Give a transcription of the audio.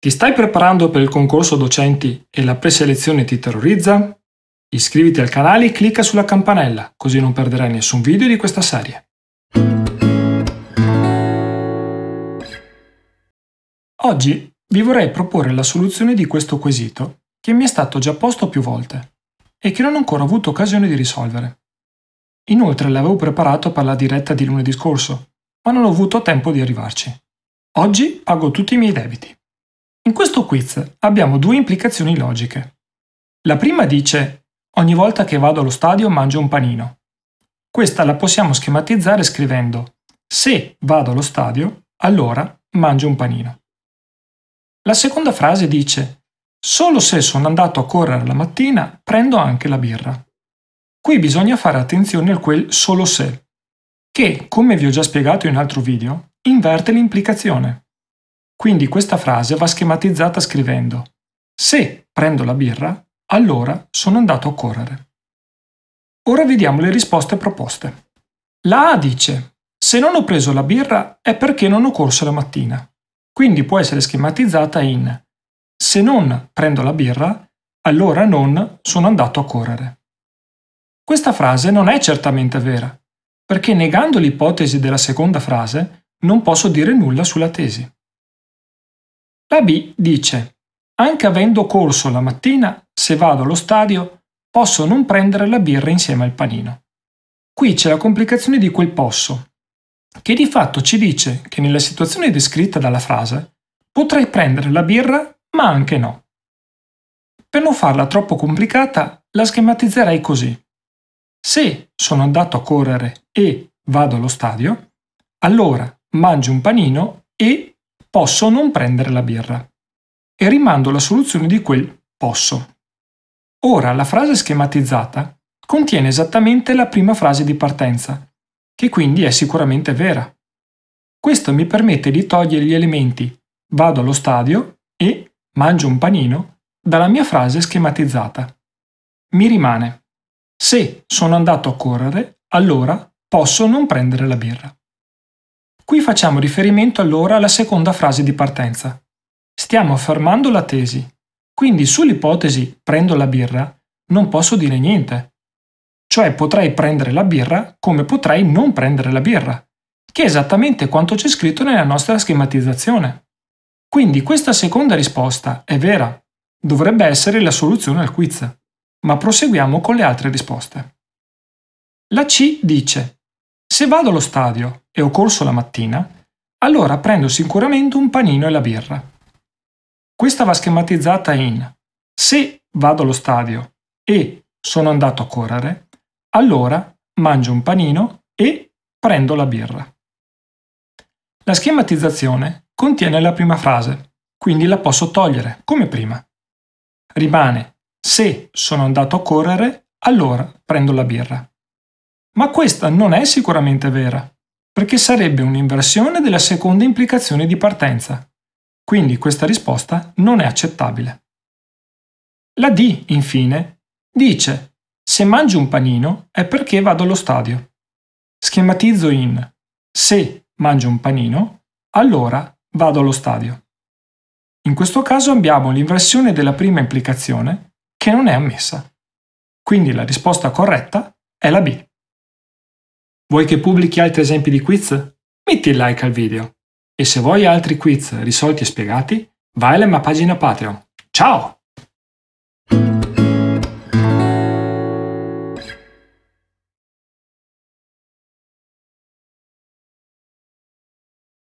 Ti stai preparando per il concorso docenti e la preselezione ti terrorizza? Iscriviti al canale e clicca sulla campanella, così non perderai nessun video di questa serie. Oggi vi vorrei proporre la soluzione di questo quesito, che mi è stato già posto più volte e che non ho ancora avuto occasione di risolvere. Inoltre l'avevo preparato per la diretta di lunedì scorso, ma non ho avuto tempo di arrivarci. Oggi pago tutti i miei debiti. In questo quiz abbiamo due implicazioni logiche. La prima dice ogni volta che vado allo stadio mangio un panino. Questa la possiamo schematizzare scrivendo se vado allo stadio, allora mangio un panino. La seconda frase dice solo se sono andato a correre la mattina prendo anche la birra. Qui bisogna fare attenzione al quel solo se, che, come vi ho già spiegato in un altro video, inverte l'implicazione. Quindi questa frase va schematizzata scrivendo Se prendo la birra, allora sono andato a correre. Ora vediamo le risposte proposte. La A dice Se non ho preso la birra è perché non ho corso la mattina. Quindi può essere schematizzata in Se non prendo la birra, allora non sono andato a correre. Questa frase non è certamente vera, perché negando l'ipotesi della seconda frase non posso dire nulla sulla tesi. La B dice anche avendo corso la mattina, se vado allo stadio, posso non prendere la birra insieme al panino. Qui c'è la complicazione di quel posso, che di fatto ci dice che nella situazione descritta dalla frase potrei prendere la birra, ma anche no. Per non farla troppo complicata, la schematizzerei così. Se sono andato a correre e vado allo stadio, allora mangio un panino e posso non prendere la birra e rimando la soluzione di quel posso. Ora la frase schematizzata contiene esattamente la prima frase di partenza, che quindi è sicuramente vera. Questo mi permette di togliere gli elementi vado allo stadio e mangio un panino dalla mia frase schematizzata. Mi rimane se sono andato a correre, allora posso non prendere la birra. Qui facciamo riferimento allora alla seconda frase di partenza. Stiamo affermando la tesi, quindi sull'ipotesi prendo la birra non posso dire niente. Cioè potrei prendere la birra come potrei non prendere la birra, che è esattamente quanto c'è scritto nella nostra schematizzazione. Quindi questa seconda risposta è vera, dovrebbe essere la soluzione al quiz, ma proseguiamo con le altre risposte. La C dice se vado allo stadio e ho corso la mattina, allora prendo sicuramente un panino e la birra. Questa va schematizzata in se vado allo stadio e sono andato a correre, allora mangio un panino e prendo la birra. La schematizzazione contiene la prima frase, quindi la posso togliere come prima. Rimane se sono andato a correre, allora prendo la birra. Ma questa non è sicuramente vera, perché sarebbe un'inversione della seconda implicazione di partenza. Quindi questa risposta non è accettabile. La D, infine, dice se mangio un panino è perché vado allo stadio. Schematizzo in se mangio un panino, allora vado allo stadio. In questo caso abbiamo l'inversione della prima implicazione che non è ammessa. Quindi la risposta corretta è la B. Vuoi che pubblichi altri esempi di quiz? Metti il like al video. E se vuoi altri quiz risolti e spiegati, vai alla mia pagina Patreon. Ciao!